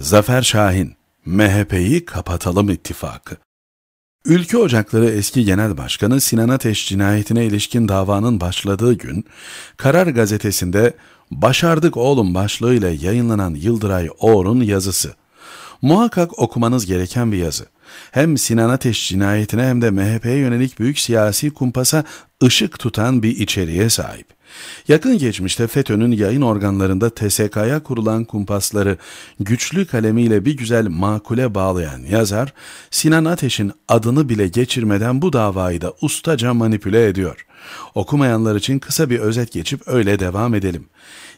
Zafer Şahin, MHP'yi kapatalım ittifakı. Ülke Ocakları eski genel başkanı Sinan Ateş cinayetine ilişkin davanın başladığı gün, Karar gazetesinde Başardık oğlum başlığıyla yayınlanan Yıldıray Oğur'un yazısı. Muhakkak okumanız gereken bir yazı hem Sinan Ateş cinayetine hem de MHP'ye yönelik büyük siyasi kumpasa ışık tutan bir içeriğe sahip. Yakın geçmişte FETÖ'nün yayın organlarında TSK'ya kurulan kumpasları güçlü kalemiyle bir güzel makule bağlayan yazar, Sinan Ateş'in adını bile geçirmeden bu davayı da ustaca manipüle ediyor. Okumayanlar için kısa bir özet geçip öyle devam edelim.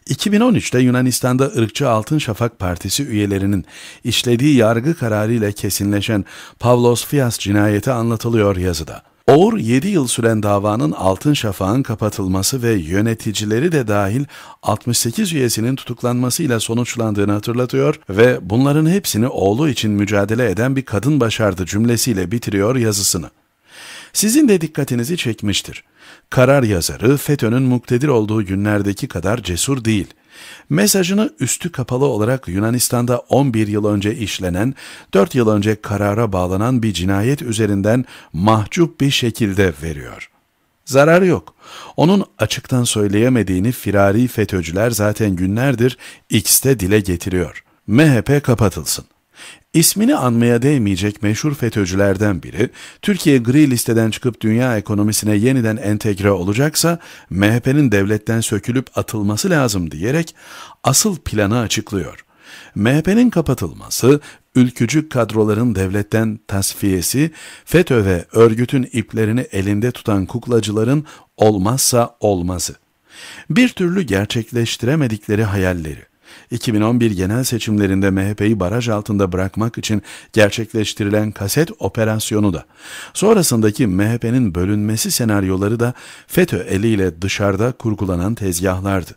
2013'te Yunanistan'da ırkçı Altın Şafak Partisi üyelerinin işlediği yargı kararıyla kesinleşen Pavlos Fias cinayeti anlatılıyor yazıda. Oğur 7 yıl süren davanın Altın şafağın kapatılması ve yöneticileri de dahil 68 üyesinin tutuklanmasıyla sonuçlandığını hatırlatıyor ve bunların hepsini oğlu için mücadele eden bir kadın başardı cümlesiyle bitiriyor yazısını. Sizin de dikkatinizi çekmiştir. Karar yazarı FETÖ'nün muktedir olduğu günlerdeki kadar cesur değil. Mesajını üstü kapalı olarak Yunanistan'da 11 yıl önce işlenen, 4 yıl önce karara bağlanan bir cinayet üzerinden mahcup bir şekilde veriyor. Zararı yok. Onun açıktan söyleyemediğini firari FETÖ'cüler zaten günlerdir X'te dile getiriyor. MHP kapatılsın. İsmini anmaya değmeyecek meşhur FETÖ'cülerden biri, Türkiye gri listeden çıkıp dünya ekonomisine yeniden entegre olacaksa MHP'nin devletten sökülüp atılması lazım diyerek asıl planı açıklıyor. MHP'nin kapatılması, ülkücü kadroların devletten tasfiyesi, FETÖ ve örgütün iplerini elinde tutan kuklacıların olmazsa olmazı. Bir türlü gerçekleştiremedikleri hayalleri 2011 genel seçimlerinde MHP'yi baraj altında bırakmak için gerçekleştirilen kaset operasyonu da, sonrasındaki MHP'nin bölünmesi senaryoları da FETÖ eliyle dışarıda kurgulanan tezgahlardı.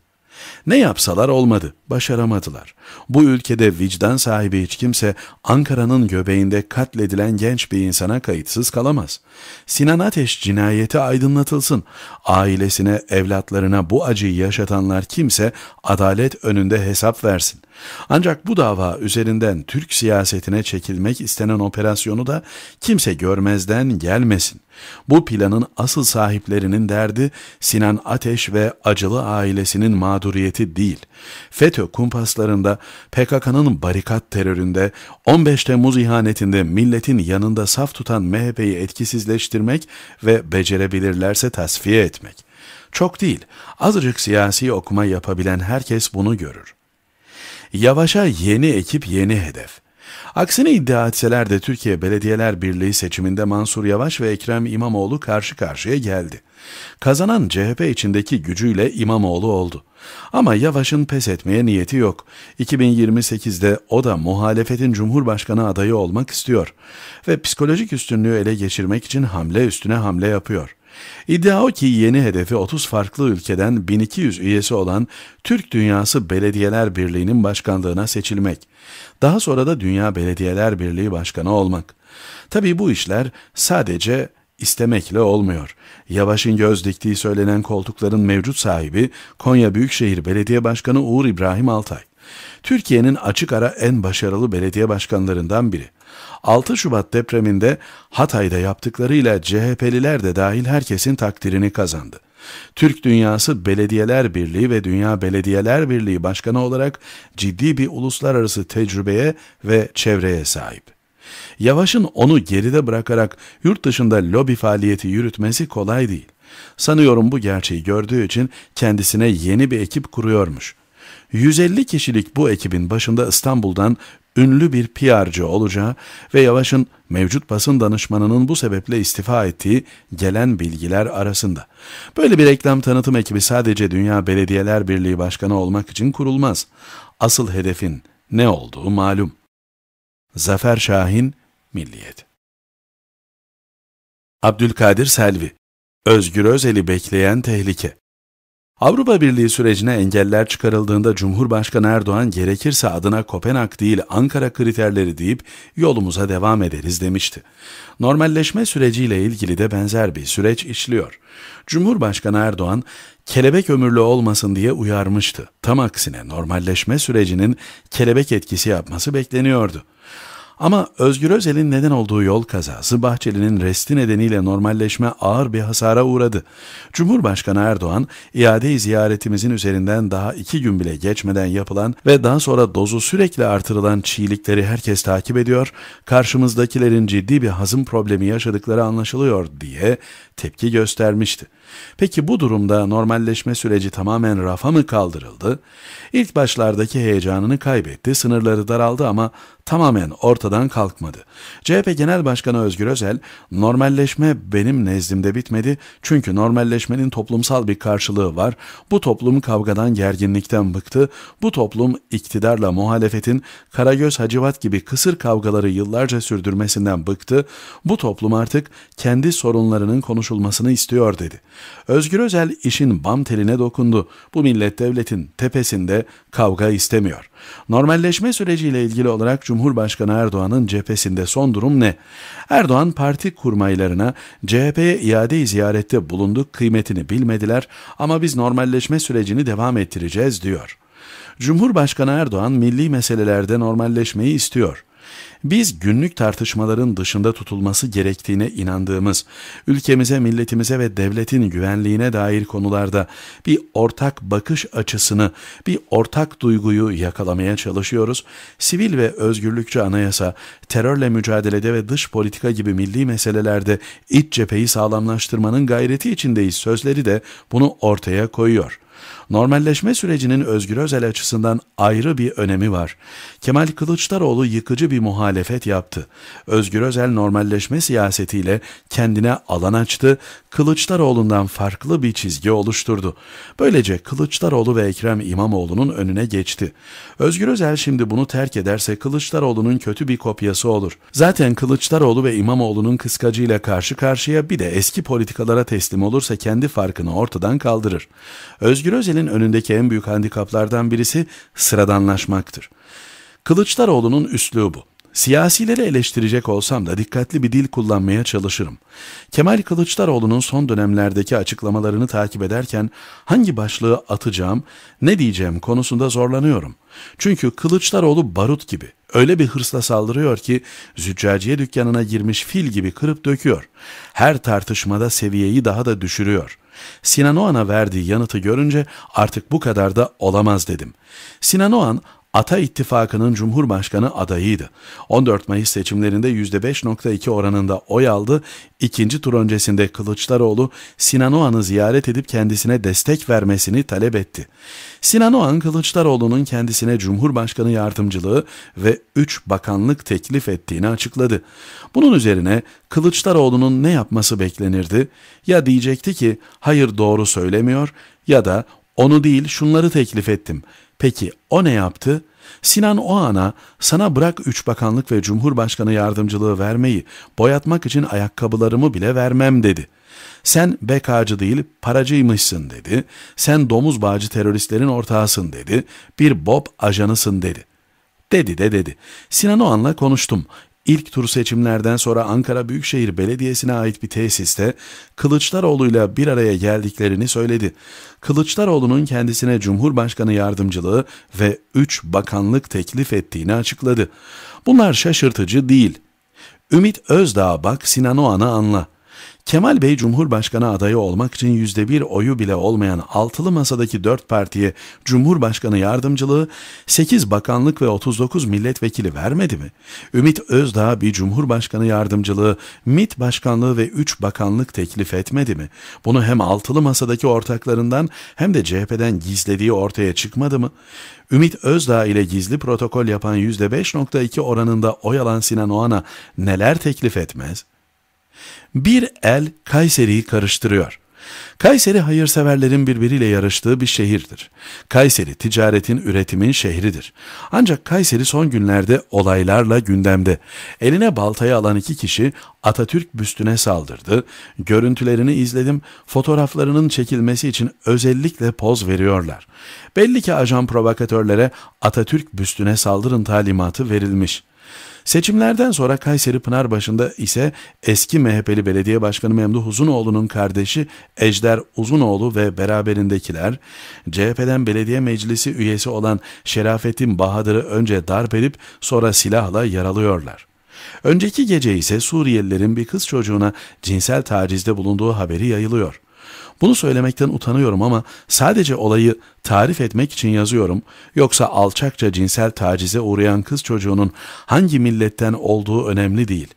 Ne yapsalar olmadı, başaramadılar. Bu ülkede vicdan sahibi hiç kimse Ankara'nın göbeğinde katledilen genç bir insana kayıtsız kalamaz. Sinan Ateş cinayeti aydınlatılsın. Ailesine, evlatlarına bu acıyı yaşatanlar kimse adalet önünde hesap versin. Ancak bu dava üzerinden Türk siyasetine çekilmek istenen operasyonu da kimse görmezden gelmesin. Bu planın asıl sahiplerinin derdi Sinan Ateş ve Acılı ailesinin mağduriyeti değil. FETÖ kumpaslarında, PKK'nın barikat teröründe, 15 Temmuz ihanetinde milletin yanında saf tutan MHP'yi etkisizleştirmek ve becerebilirlerse tasfiye etmek. Çok değil, azıcık siyasi okuma yapabilen herkes bunu görür. Yavaş'a yeni ekip yeni hedef. Aksine iddia etseler de Türkiye Belediyeler Birliği seçiminde Mansur Yavaş ve Ekrem İmamoğlu karşı karşıya geldi. Kazanan CHP içindeki gücüyle İmamoğlu oldu. Ama Yavaş'ın pes etmeye niyeti yok. 2028'de o da muhalefetin Cumhurbaşkanı adayı olmak istiyor ve psikolojik üstünlüğü ele geçirmek için hamle üstüne hamle yapıyor.'' İddia o ki yeni hedefi 30 farklı ülkeden 1200 üyesi olan Türk Dünyası Belediyeler Birliği'nin başkanlığına seçilmek. Daha sonra da Dünya Belediyeler Birliği Başkanı olmak. Tabii bu işler sadece istemekle olmuyor. Yavaş'ın göz diktiği söylenen koltukların mevcut sahibi Konya Büyükşehir Belediye Başkanı Uğur İbrahim Altay. Türkiye'nin açık ara en başarılı belediye başkanlarından biri. 6 Şubat depreminde Hatay'da yaptıklarıyla CHP'liler de dahil herkesin takdirini kazandı. Türk Dünyası Belediyeler Birliği ve Dünya Belediyeler Birliği Başkanı olarak ciddi bir uluslararası tecrübeye ve çevreye sahip. Yavaş'ın onu geride bırakarak yurt dışında lobi faaliyeti yürütmesi kolay değil. Sanıyorum bu gerçeği gördüğü için kendisine yeni bir ekip kuruyormuş. 150 kişilik bu ekibin başında İstanbul'dan ünlü bir PR'cı olacağı ve Yavaş'ın mevcut basın danışmanının bu sebeple istifa ettiği gelen bilgiler arasında. Böyle bir reklam tanıtım ekibi sadece Dünya Belediyeler Birliği Başkanı olmak için kurulmaz. Asıl hedefin ne olduğu malum. Zafer Şahin, Milliyet Abdülkadir Selvi Özgür Özel'i bekleyen tehlike Avrupa Birliği sürecine engeller çıkarıldığında Cumhurbaşkanı Erdoğan gerekirse adına Kopenhag değil Ankara kriterleri deyip yolumuza devam ederiz demişti. Normalleşme süreciyle ilgili de benzer bir süreç işliyor. Cumhurbaşkanı Erdoğan kelebek ömürlü olmasın diye uyarmıştı. Tam aksine normalleşme sürecinin kelebek etkisi yapması bekleniyordu. Ama Özgür Özel'in neden olduğu yol kazası Bahçeli'nin resti nedeniyle normalleşme ağır bir hasara uğradı. Cumhurbaşkanı Erdoğan, iade ziyaretimizin üzerinden daha iki gün bile geçmeden yapılan ve daha sonra dozu sürekli artırılan çiğlikleri herkes takip ediyor, karşımızdakilerin ciddi bir hazım problemi yaşadıkları anlaşılıyor diye tepki göstermişti. Peki bu durumda normalleşme süreci tamamen rafa mı kaldırıldı? İlk başlardaki heyecanını kaybetti, sınırları daraldı ama tamamen ortadan kalkmadı. CHP Genel Başkanı Özgür Özel, normalleşme benim nezdimde bitmedi çünkü normalleşmenin toplumsal bir karşılığı var. Bu toplum kavgadan, gerginlikten bıktı. Bu toplum iktidarla muhalefetin Karagöz Hacivat gibi kısır kavgaları yıllarca sürdürmesinden bıktı. Bu toplum artık kendi sorunlarının konuşulmasını istiyor dedi. Özgür Özel işin bam teline dokundu. Bu millet devletin tepesinde kavga istemiyor. Normalleşme süreciyle ilgili olarak Cumhurbaşkanı Erdoğan'ın cephesinde son durum ne? Erdoğan parti kurmaylarına CHP'ye iade ziyarette bulunduk kıymetini bilmediler ama biz normalleşme sürecini devam ettireceğiz diyor. Cumhurbaşkanı Erdoğan milli meselelerde normalleşmeyi istiyor. Biz günlük tartışmaların dışında tutulması gerektiğine inandığımız, ülkemize, milletimize ve devletin güvenliğine dair konularda bir ortak bakış açısını, bir ortak duyguyu yakalamaya çalışıyoruz. Sivil ve özgürlükçü anayasa, terörle mücadelede ve dış politika gibi milli meselelerde iç cepheyi sağlamlaştırmanın gayreti içindeyiz sözleri de bunu ortaya koyuyor. Normalleşme sürecinin Özgür Özel açısından ayrı bir önemi var. Kemal Kılıçdaroğlu yıkıcı bir muhalefet yaptı. Özgür Özel normalleşme siyasetiyle kendine alan açtı, Kılıçdaroğlu'ndan farklı bir çizgi oluşturdu. Böylece Kılıçdaroğlu ve Ekrem İmamoğlu'nun önüne geçti. Özgür Özel şimdi bunu terk ederse Kılıçdaroğlu'nun kötü bir kopyası olur. Zaten Kılıçdaroğlu ve İmamoğlu'nun kıskacıyla karşı karşıya bir de eski politikalara teslim olursa kendi farkını ortadan kaldırır. Özgür Özel Gazze'nin önündeki en büyük handikaplardan birisi sıradanlaşmaktır. Kılıçdaroğlu'nun üslubu Siyasileri eleştirecek olsam da dikkatli bir dil kullanmaya çalışırım. Kemal Kılıçdaroğlu'nun son dönemlerdeki açıklamalarını takip ederken hangi başlığı atacağım, ne diyeceğim konusunda zorlanıyorum. Çünkü Kılıçdaroğlu barut gibi. Öyle bir hırsla saldırıyor ki züccaciye dükkanına girmiş fil gibi kırıp döküyor. Her tartışmada seviyeyi daha da düşürüyor. Sinan Oğan'a verdiği yanıtı görünce artık bu kadar da olamaz dedim. Sinan Oğan Ata İttifakı'nın Cumhurbaşkanı adayıydı. 14 Mayıs seçimlerinde %5.2 oranında oy aldı. İkinci tur öncesinde Kılıçdaroğlu Sinan ziyaret edip kendisine destek vermesini talep etti. Sinan Kılıçdaroğlu'nun kendisine Cumhurbaşkanı yardımcılığı ve 3 bakanlık teklif ettiğini açıkladı. Bunun üzerine Kılıçdaroğlu'nun ne yapması beklenirdi? Ya diyecekti ki hayır doğru söylemiyor ya da onu değil şunları teklif ettim. Peki o ne yaptı? Sinan o ana sana bırak üç bakanlık ve cumhurbaşkanı yardımcılığı vermeyi, boyatmak için ayakkabılarımı bile vermem dedi. Sen bekacı değil paracıymışsın dedi. Sen domuz bağcı teröristlerin ortağısın dedi. Bir bob ajanısın dedi. Dedi de dedi. Sinan o anla konuştum. İlk tur seçimlerden sonra Ankara Büyükşehir Belediyesi'ne ait bir tesiste Kılıçdaroğlu'yla bir araya geldiklerini söyledi. Kılıçdaroğlu'nun kendisine Cumhurbaşkanı yardımcılığı ve 3 bakanlık teklif ettiğini açıkladı. Bunlar şaşırtıcı değil. Ümit Özdağ, bak Sinan Oğan'a anla. Kemal Bey Cumhurbaşkanı adayı olmak için yüzde bir oyu bile olmayan altılı masadaki dört partiye Cumhurbaşkanı yardımcılığı sekiz bakanlık ve 39 milletvekili vermedi mi? Ümit Özdağ bir Cumhurbaşkanı yardımcılığı, MİT başkanlığı ve üç bakanlık teklif etmedi mi? Bunu hem altılı masadaki ortaklarından hem de CHP'den gizlediği ortaya çıkmadı mı? Ümit Özdağ ile gizli protokol yapan %5.2 oranında oy alan Sinan Oğan'a neler teklif etmez? Bir el Kayseri'yi karıştırıyor. Kayseri hayırseverlerin birbiriyle yarıştığı bir şehirdir. Kayseri ticaretin, üretimin şehridir. Ancak Kayseri son günlerde olaylarla gündemde. Eline baltayı alan iki kişi Atatürk büstüne saldırdı. Görüntülerini izledim. Fotoğraflarının çekilmesi için özellikle poz veriyorlar. Belli ki ajan provokatörlere Atatürk büstüne saldırın talimatı verilmiş.'' Seçimlerden sonra Kayseri Pınarbaşı'nda ise eski MHP'li belediye başkanı Memduh Uzunoğlu'nun kardeşi Ejder Uzunoğlu ve beraberindekiler, CHP'den belediye meclisi üyesi olan Şerafettin Bahadır'ı önce darp edip sonra silahla yaralıyorlar. Önceki gece ise Suriyelilerin bir kız çocuğuna cinsel tacizde bulunduğu haberi yayılıyor. Bunu söylemekten utanıyorum ama sadece olayı tarif etmek için yazıyorum. Yoksa alçakça cinsel tacize uğrayan kız çocuğunun hangi milletten olduğu önemli değil.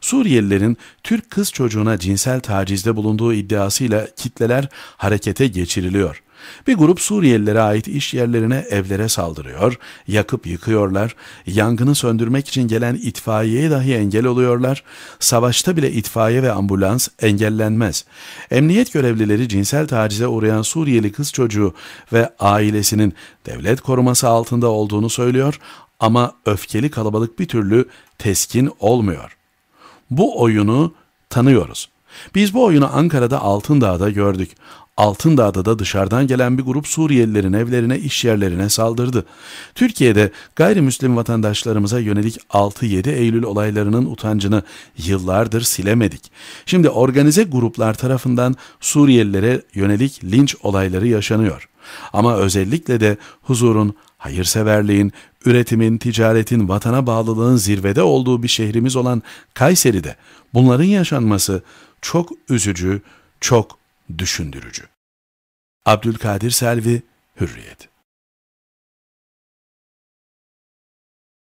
Suriyelilerin Türk kız çocuğuna cinsel tacizde bulunduğu iddiasıyla kitleler harekete geçiriliyor. Bir grup Suriyelilere ait iş yerlerine, evlere saldırıyor, yakıp yıkıyorlar, yangını söndürmek için gelen itfaiyeye dahi engel oluyorlar, savaşta bile itfaiye ve ambulans engellenmez. Emniyet görevlileri cinsel tacize uğrayan Suriyeli kız çocuğu ve ailesinin devlet koruması altında olduğunu söylüyor ama öfkeli kalabalık bir türlü teskin olmuyor. Bu oyunu tanıyoruz. Biz bu oyunu Ankara'da Altındağ'da gördük. Altındağ'da da dışarıdan gelen bir grup Suriyelilerin evlerine, iş yerlerine saldırdı. Türkiye'de gayrimüslim vatandaşlarımıza yönelik 6-7 Eylül olaylarının utancını yıllardır silemedik. Şimdi organize gruplar tarafından Suriyelilere yönelik linç olayları yaşanıyor. Ama özellikle de huzurun, hayırseverliğin, üretimin, ticaretin, vatana bağlılığın zirvede olduğu bir şehrimiz olan Kayseri'de bunların yaşanması çok üzücü, çok düşündürücü. Abdülkadir Selvi, Hürriyet